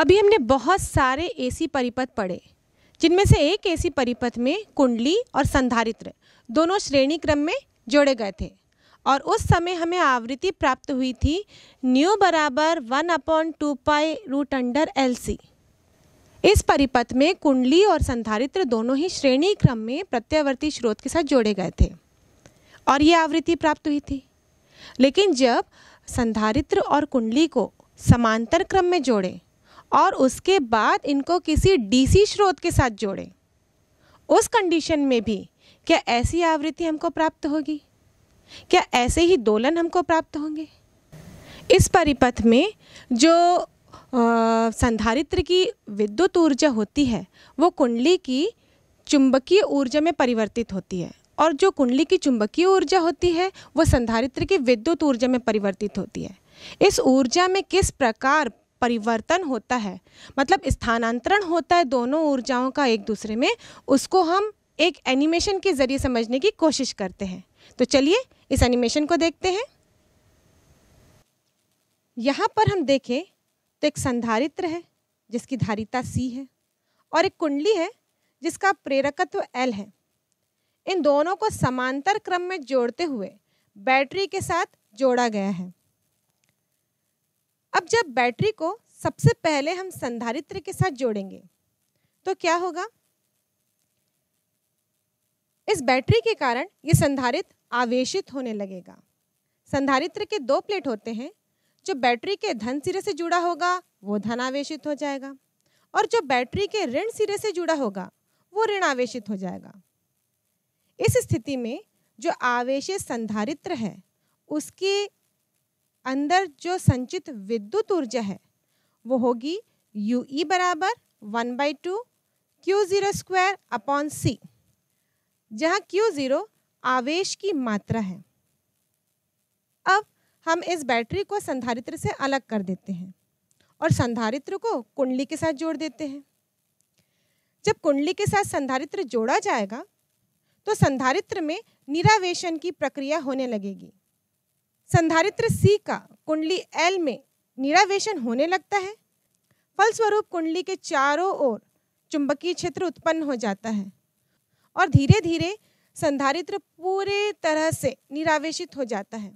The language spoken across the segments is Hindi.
अभी हमने बहुत सारे ऐसी परिपथ पढ़े जिनमें से एक ऐसी परिपथ में कुंडली और संधारित्र दोनों श्रेणी क्रम में जोड़े गए थे और उस समय हमें आवृत्ति प्राप्त हुई थी न्यू बराबर one upon two pi root under L C इस परिपथ में कुंडली और संधारित्र दोनों ही श्रेणी क्रम में प्रत्यावर्ती स्रोत के साथ जोड़े गए थे और ये आवृत्ति प्राप्त हुई थी लेकिन जब संधारित्र और कुंडली को समांतर क्रम में जोड़े और उसके बाद इनको किसी डीसी स्रोत के साथ जोड़ें उस कंडीशन में भी क्या ऐसी आवृत्ति हमको प्राप्त होगी क्या ऐसे ही दोलन हमको प्राप्त होंगे इस परिपथ में जो संधारित्र की विद्युत ऊर्जा होती है वो कुंडली की चुंबकीय ऊर्जा में परिवर्तित होती है और जो कुंडली की चुंबकीय ऊर्जा होती है वो संधारित्र की विद्युत ऊर्जा में परिवर्तित होती है इस ऊर्जा में किस प्रकार परिवर्तन होता है मतलब स्थानांतरण होता है दोनों ऊर्जाओं का एक दूसरे में उसको हम एक एनिमेशन के ज़रिए समझने की कोशिश करते हैं तो चलिए इस एनिमेशन को देखते हैं यहाँ पर हम देखें तो एक संधारित्र है जिसकी धारिता सी है और एक कुंडली है जिसका प्रेरकत्व एल है इन दोनों को समांतर क्रम में जोड़ते हुए बैटरी के साथ जोड़ा गया है अब जब बैटरी को सबसे पहले हम संधारित्र के साथ जोड़ेंगे तो क्या होगा इस बैटरी के कारण ये संधारित्र आवेशित होने लगेगा संधारित्र के दो प्लेट होते हैं जो बैटरी के धन सिरे से जुड़ा होगा वो धन आवेशित हो जाएगा और जो बैटरी के ऋण सिरे से जुड़ा होगा वो ऋण आवेशित हो जाएगा इस स्थिति में जो आवेश संधारित्र है उसकी अंदर जो संचित विद्युत ऊर्जा है वो होगी यू ई e बराबर one by two Q zero square upon C जहाँ क्यू ज़ीरो आवेश की मात्रा है अब हम इस बैटरी को संधारित्र से अलग कर देते हैं और संधारित्र को कुंडली के साथ जोड़ देते हैं जब कुंडली के साथ संधारित्र जोड़ा जाएगा तो संधारित्र में निरावेशन की प्रक्रिया होने लगेगी संधारित्र सी का कुंडली एल में निरावेशन होने लगता है फलस्वरूप कुंडली के चारों ओर चुंबकीय क्षेत्र उत्पन्न हो जाता है और धीरे धीरे संधारित्र पूरे तरह से निरावेशित हो जाता है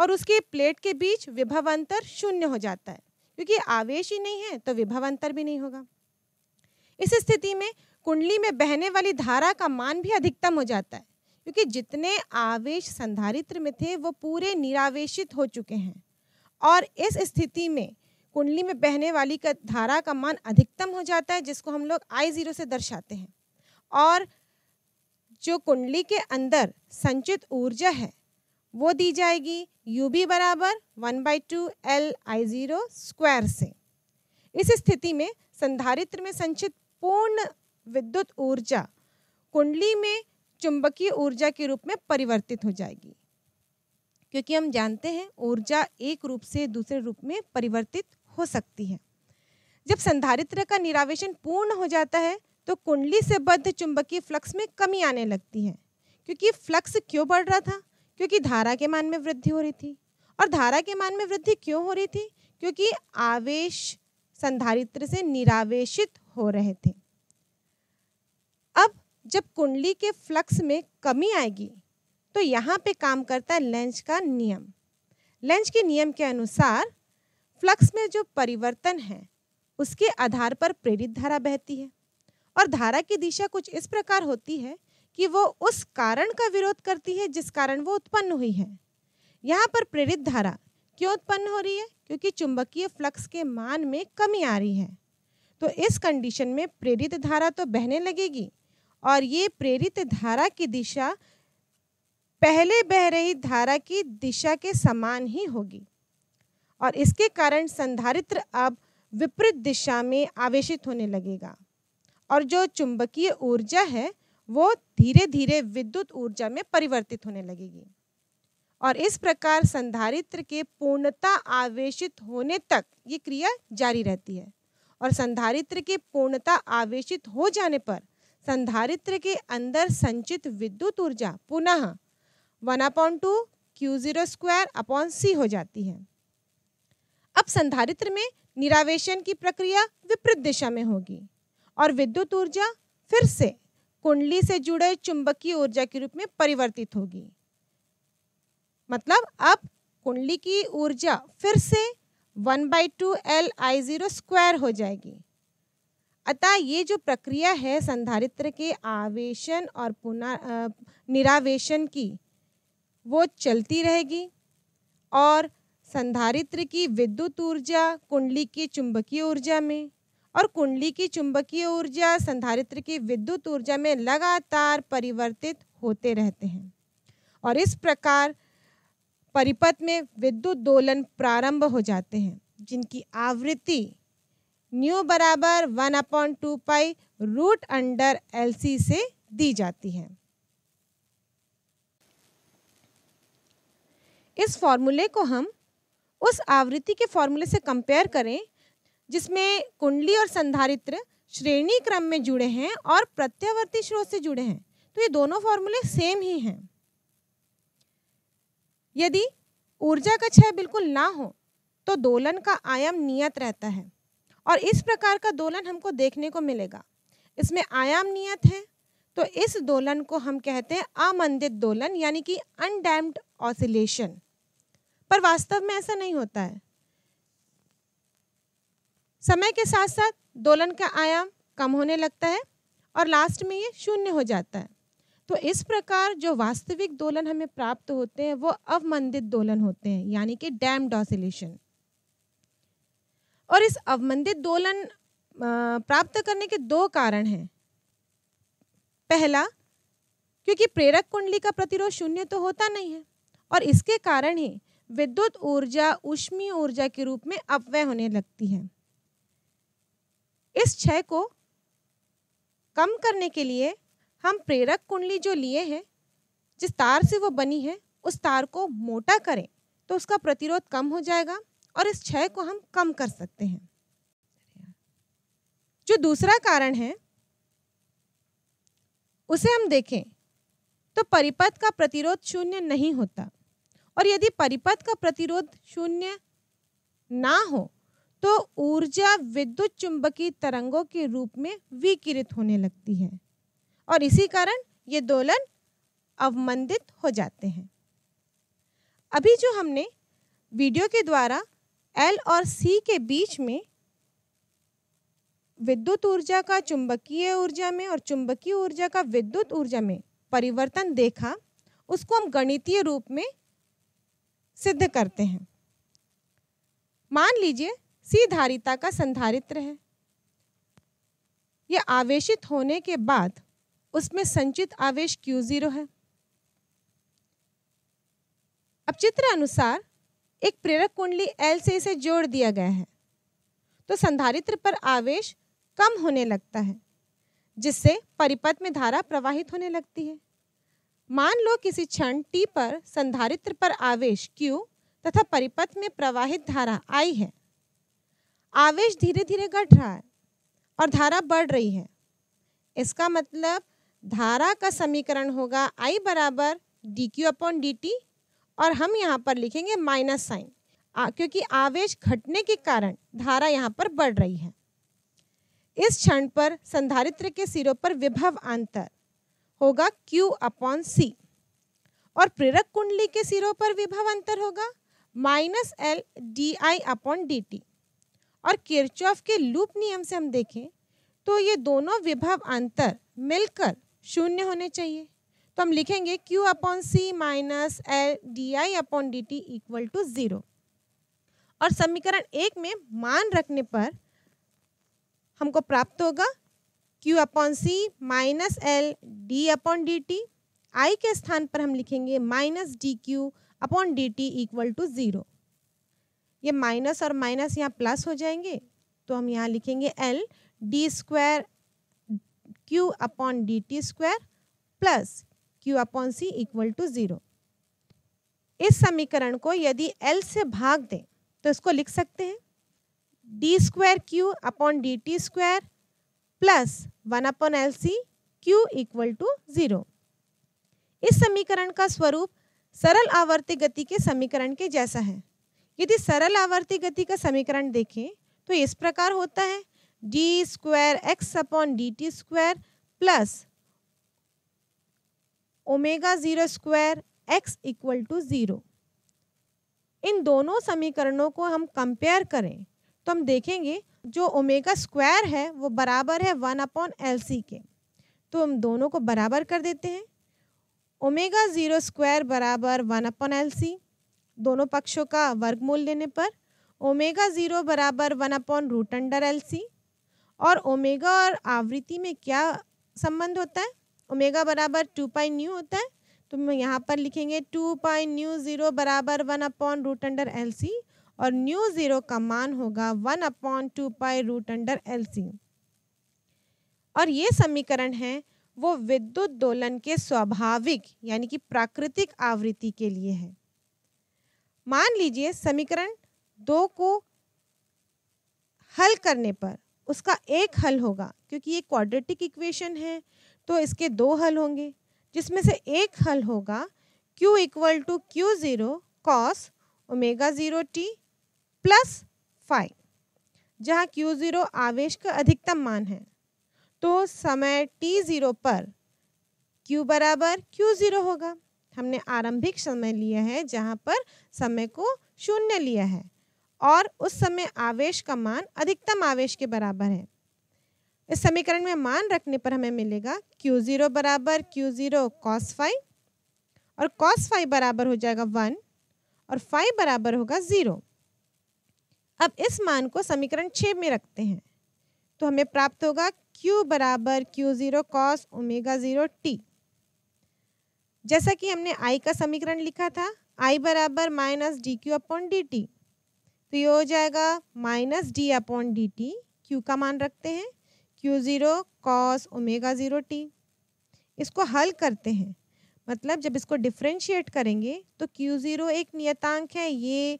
और उसके प्लेट के बीच विभव अंतर शून्य हो जाता है क्योंकि आवेश ही नहीं है तो विभव अंतर भी नहीं होगा इस स्थिति में कुंडली में बहने वाली धारा का मान भी अधिकतम हो जाता है क्योंकि जितने आवेश संधारित्र में थे वो पूरे निरावेशित हो चुके हैं और इस स्थिति में कुंडली में बहने वाली का धारा का मान अधिकतम हो जाता है जिसको हम लोग आई जीरो से दर्शाते हैं और जो कुंडली के अंदर संचित ऊर्जा है वो दी जाएगी यू बी बराबर one by two L I zero square से इस स्थिति में संधारित्र में संचित पूर्ण विद्युत ऊर्जा कुंडली में चुंबकीय ऊर्जा के रूप में परिवर्तित हो जाएगी क्योंकि हम जानते हैं ऊर्जा एक रूप से दूसरे रूप में परिवर्तित हो सकती है जब संधारित्र का निरावेशन पूर्ण हो जाता है तो कुंडली से बद्ध चुंबकीय फ्लक्स में कमी आने लगती है क्योंकि फ्लक्स क्यों बढ़ रहा था क्योंकि धारा के मान में वृद्धि हो रही थी और धारा के मान में वृद्धि क्यों हो रही थी क्योंकि आवेश संधारित्र से निरावेशित हो रहे थे जब कुंडली के फ्लक्स में कमी आएगी तो यहाँ पे काम करता है लेंच का नियम लेंच के नियम के अनुसार फ्लक्स में जो परिवर्तन है उसके आधार पर प्रेरित धारा बहती है और धारा की दिशा कुछ इस प्रकार होती है कि वो उस कारण का विरोध करती है जिस कारण वो उत्पन्न हुई है यहाँ पर प्रेरित धारा क्यों उत्पन्न हो रही है क्योंकि चुंबकीय फ्लक्स के मान में कमी आ रही है तो इस कंडीशन में प्रेरित धारा तो बहने लगेगी और ये प्रेरित धारा की दिशा पहले बह रही धारा की दिशा के समान ही होगी और इसके कारण संधारित्र अब विपरीत दिशा में आवेशित होने लगेगा और जो चुंबकीय ऊर्जा है वो धीरे धीरे विद्युत ऊर्जा में परिवर्तित होने लगेगी और इस प्रकार संधारित्र के पूर्णता आवेशित होने तक ये क्रिया जारी रहती है और संधारित्र के पूर्णता आवेशित हो जाने पर संधारित्र के अंदर संचित विद्युत ऊर्जा पुनः one upon two Q zero square upon C हो जाती है अब संधारित्र में निरावेशन की प्रक्रिया विपरीत दिशा में होगी और विद्युत ऊर्जा फिर से कुंडली से जुड़े चुंबकीय ऊर्जा के रूप में परिवर्तित होगी मतलब अब कुंडली की ऊर्जा फिर से one by two L I zero square हो जाएगी अतः ये जो प्रक्रिया है संधारित्र के आवेशन और पुनः निरावेशन की वो चलती रहेगी और संधारित्र की विद्युत ऊर्जा कुंडली की चुंबकीय ऊर्जा में और कुंडली की चुंबकीय ऊर्जा संधारित्र की विद्युत ऊर्जा में लगातार परिवर्तित होते रहते हैं और इस प्रकार परिपथ में विद्युत दोलन प्रारंभ हो जाते हैं जिनकी आवृत्ति न्यू बराबर one upon two pi root under C से दी जाती है इस फॉर्मूले को हम उस आवृत्ति के फॉर्मूले से कंपेयर करें जिसमें कुंडली और संधारित्र श्रेणी क्रम में जुड़े हैं और प्रत्यावर्ती स्रोत से जुड़े हैं तो ये दोनों फॉर्मूले सेम ही हैं यदि ऊर्जा का क्षय बिल्कुल ना हो तो दोलन का आयाम नियत रहता है और इस प्रकार का दोलन हमको देखने को मिलेगा इसमें आयाम नियत है तो इस दोलन को हम कहते हैं अमंदित दोलन यानी कि अनडैम्ड ऑसिलेशन पर वास्तव में ऐसा नहीं होता है समय के साथ साथ दोलन का आयाम कम होने लगता है और लास्ट में ये शून्य हो जाता है तो इस प्रकार जो वास्तविक दोलन हमें प्राप्त होते हैं वो अवमंदित दोलन होते हैं यानी कि डैम्ड ऑसिलेशन और इस अवमंदित दोलन प्राप्त करने के दो कारण हैं पहला क्योंकि प्रेरक कुंडली का प्रतिरोध शून्य तो होता नहीं है और इसके कारण ही विद्युत ऊर्जा उष्मीय ऊर्जा के रूप में अपव्यय होने लगती है इस क्षय को कम करने के लिए हम प्रेरक कुंडली जो लिए हैं जिस तार से वो बनी है उस तार को मोटा करें तो उसका प्रतिरोध कम हो जाएगा और इस क्षय को हम कम कर सकते हैं जो दूसरा कारण है उसे हम देखें तो परिपथ का प्रतिरोध शून्य नहीं होता और यदि परिपथ का प्रतिरोध शून्य ना हो तो ऊर्जा विद्युत चुंबकीय तरंगों के रूप में विकिरित होने लगती है और इसी कारण ये दोलन अवमंदित हो जाते हैं अभी जो हमने वीडियो के द्वारा एल और सी के बीच में विद्युत ऊर्जा का चुंबकीय ऊर्जा में और चुंबकीय ऊर्जा का विद्युत ऊर्जा में परिवर्तन देखा उसको हम गणितीय रूप में सिद्ध करते हैं मान लीजिए सी धारिता का संधारित्र है यह आवेशित होने के बाद उसमें संचित आवेश Q0 है अब चित्र अनुसार एक प्रेरक कुंडली एल से इसे जोड़ दिया गया है तो संधारित्र पर आवेश कम होने लगता है जिससे परिपथ में धारा प्रवाहित होने लगती है मान लो किसी क्षण टी पर संधारित्र पर आवेश क्यू तथा परिपथ में प्रवाहित धारा आई है आवेश धीरे धीरे घट रहा है और धारा बढ़ रही है इसका मतलब धारा का समीकरण होगा आई बराबर D Q upon D T और हम यहाँ पर लिखेंगे माइनस साइन क्योंकि आवेश घटने के कारण धारा यहाँ पर बढ़ रही है इस क्षण पर संधारित्र के सिरों पर विभव अंतर होगा Q अपॉन सी और प्रेरक कुंडली के सिरों पर विभव अंतर होगा minus L D I upon D T और किरचॉफ के लूप नियम से हम देखें तो ये दोनों विभव अंतर मिलकर शून्य होने चाहिए तो हम लिखेंगे Q upon C minus L D I upon D T equal to zero और समीकरण एक में मान रखने पर हमको प्राप्त होगा Q upon C minus L D upon D T I के स्थान पर हम लिखेंगे minus D Q upon D T equal to zero ये माइनस और माइनस यहाँ प्लस हो जाएंगे तो हम यहाँ लिखेंगे L D square Q upon D T square plus Q upon C equal to zero इस समीकरण को यदि एल से भाग दें तो इसको लिख सकते हैं D square Q upon D T square plus one upon L C Q equal to zero इस समीकरण का स्वरूप सरल आवर्ती गति के समीकरण के जैसा है यदि सरल आवर्ती गति का समीकरण देखें तो इस प्रकार होता है D square X upon D T square plus omega zero square X equal to zero इन दोनों समीकरणों को हम कंपेयर करें तो हम देखेंगे जो ओमेगा स्क्वायर है वो बराबर है वन अपॉन एल सी के तो हम दोनों को बराबर कर देते हैं ओमेगा ज़ीरो स्क्वायर बराबर वन अपॉन एल सी दोनों पक्षों का वर्गमूल लेने पर ओमेगा ज़ीरो बराबर one upon root under L C और ओमेगा और आवृत्ति में क्या संबंध होता है ओमेगा बराबर टू पाई न्यू होता है तो यहाँ पर लिखेंगे टू पाई न्यू ज़ीरो बराबर one upon root under L C और न्यू ज़ीरो का मान होगा one upon two pi root under L C और ये समीकरण है वो विद्युत दोलन के स्वाभाविक यानी कि प्राकृतिक आवृत्ति के लिए है मान लीजिए समीकरण दो को हल करने पर उसका एक हल होगा क्योंकि ये क्वाड्रेटिक इक्वेशन है तो इसके दो हल होंगे जिसमें से एक हल होगा q equal to Q zero cos omega zero T plus phi जहाँ क्यू ज़ीरो आवेश का अधिकतम मान है तो समय टी ज़ीरो पर q बराबर क्यू ज़ीरो होगा हमने आरंभिक समय लिया है जहाँ पर समय को शून्य लिया है और उस समय आवेश का मान अधिकतम आवेश के बराबर है इस समीकरण में मान रखने पर हमें मिलेगा क्यू ज़ीरो बराबर क्यू ज़ीरो कॉस फाइव और कॉस फाइव बराबर हो जाएगा वन और फाइव बराबर होगा ज़ीरो अब इस मान को समीकरण छः में रखते हैं तो हमें प्राप्त होगा क्यू बराबर Q zero cos omega zero T जैसा कि हमने आई का समीकरण लिखा था आई बराबर minus D Q upon D T तो ये हो जाएगा minus D upon D T Q का मान रखते हैं Q zero cos omega zero T इसको हल करते हैं मतलब जब इसको डिफ्रेंशिएट करेंगे तो क्यू ज़ीरो एक नियतांक है ये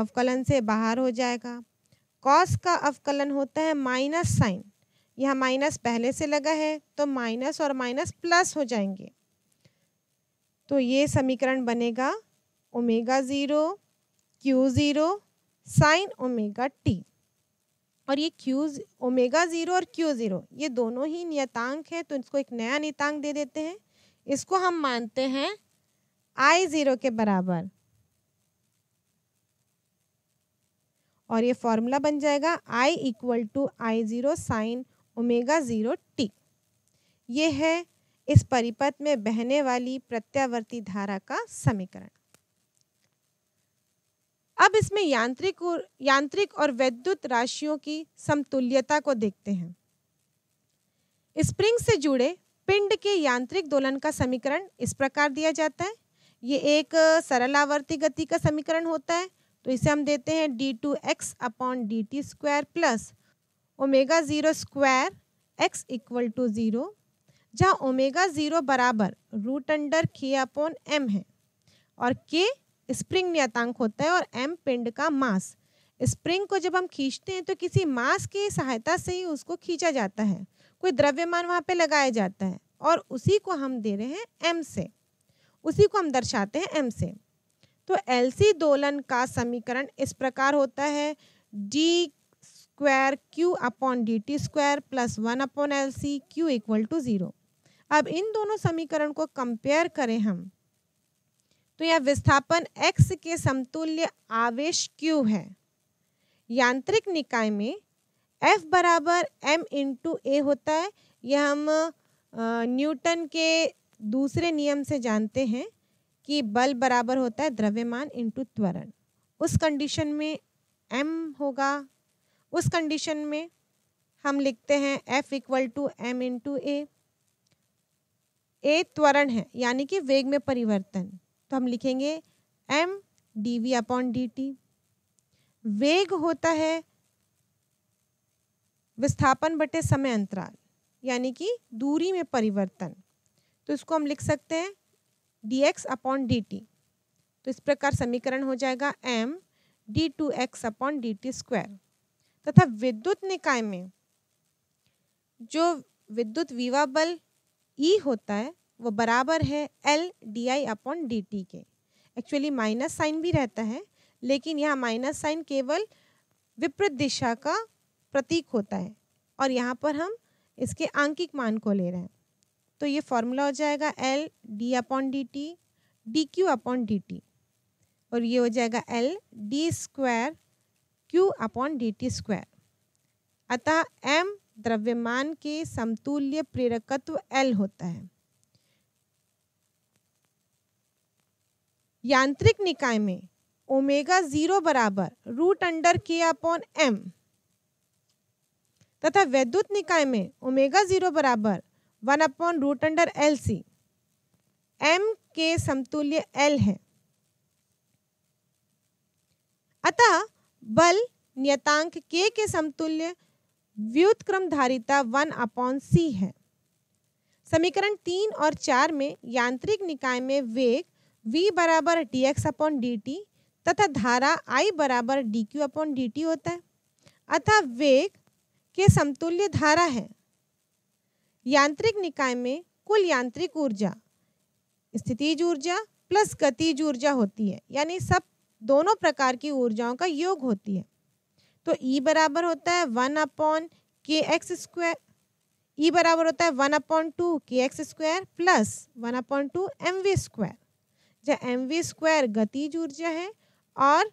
अवकलन से बाहर हो जाएगा कॉस का अवकलन होता है माइनस साइन यह माइनस पहले से लगा है तो माइनस और माइनस प्लस हो जाएंगे तो ये समीकरण बनेगा omega zero Q zero sine omega T और ये क्यू ओमेगा ज़ीरो और क्यू ज़ीरो ये दोनों ही नियतांक है तो इसको एक नया नियतांक दे देते हैं इसको हम मानते हैं आई ज़ीरो के बराबर और ये फॉर्मूला बन जाएगा I equal to I zero sine omega zero T ये है इस परिपथ में बहने वाली प्रत्यावर्ती धारा का समीकरण अब इसमें यांत्रिक और यांत्रिक और वैद्युत राशियों की समतुल्यता को देखते हैं स्प्रिंग से जुड़े पिंड के यांत्रिक दोलन का समीकरण इस प्रकार दिया जाता है ये एक सरल आवर्ती गति का समीकरण होता है तो इसे हम देते हैं D two X upon D T square plus omega zero square X equal to zero जहाँ ओमेगा ज़ीरो बराबर root under K upon M है और के स्प्रिंग नियतांक होता है और एम पिंड का मास स्प्रिंग को जब हम खींचते हैं तो किसी मास की सहायता से ही उसको खींचा जाता है कोई द्रव्यमान वहाँ पे लगाया जाता है और उसी को हम दे रहे हैं एम से उसी को हम दर्शाते हैं एम से तो एलसी दोलन का समीकरण इस प्रकार होता है D square Q upon D T square plus one upon L C Q equal to zero अब इन दोनों समीकरण को कंपेयर करें हम तो यह विस्थापन x के समतुल्य आवेश q है यांत्रिक निकाय में F बराबर एम इंटू ए होता है यह हम न्यूटन के दूसरे नियम से जानते हैं कि बल बराबर होता है द्रव्यमान इंटू त्वरण उस कंडीशन में m होगा उस कंडीशन में हम लिखते हैं F equal to M into A त्वरण है यानी कि वेग में परिवर्तन तो हम लिखेंगे M D V upon D T वेग होता है विस्थापन बटे समय अंतराल यानी कि दूरी में परिवर्तन तो इसको हम लिख सकते हैं D X upon D T तो इस प्रकार समीकरण हो जाएगा M D two X upon D T square तथा विद्युत निकाय में जो विद्युत विवा बल ई e होता है वो बराबर है L D I upon D T के एक्चुअली माइनस साइन भी रहता है लेकिन यहाँ माइनस साइन केवल विपरीत दिशा का प्रतीक होता है और यहाँ पर हम इसके आंकिक मान को ले रहे हैं तो ये फॉर्मूला हो जाएगा L D upon D T D Q upon D T और ये हो जाएगा L D square Q upon D T square अतः एम द्रव्यमान के समतुल्य प्रेरकत्व एल होता है यांत्रिक निकाय में ओमेगा जीरो बराबर root under K upon M तथा वैद्युत निकाय में ओमेगा जीरो बराबर one upon root under L C M के समतुल्य एल है अतः बल नियतांक के के समतुल्य व्युतक्रम धारिता वन अपॉन सी है समीकरण तीन और चार में यांत्रिक निकाय में वेग v बराबर D X upon D T तथा धारा i बराबर D Q upon D T होता है अतः वेग के समतुल्य धारा है यांत्रिक निकाय में कुल यांत्रिक ऊर्जा स्थितिज ऊर्जा प्लस गतिज ऊर्जा होती है यानी सब दोनों प्रकार की ऊर्जाओं का योग होती है तो E बराबर होता है one upon K X square E बराबर होता है one upon two K X square plus one upon two M V square जहाँ एम वी स्क्वायर गतिज ऊर्जा है और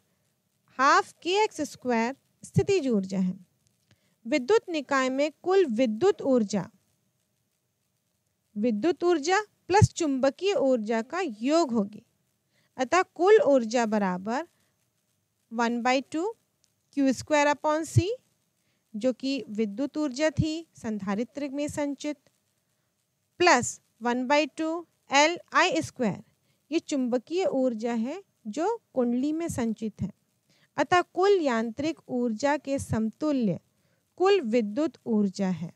हाफ के एक्स स्क्वायर स्थिति ऊर्जा है विद्युत निकाय में कुल विद्युत ऊर्जा विद्युत ऊर्जा प्लस चुंबकीय ऊर्जा का योग होगी अतः कुल ऊर्जा बराबर one by two Q square upon C जो कि विद्युत ऊर्जा थी संधारित्र में संचित plus one by two L I square ये चुंबकीय ऊर्जा है जो कुंडली में संचित है अतः कुल यांत्रिक ऊर्जा के समतुल्य कुल विद्युत ऊर्जा है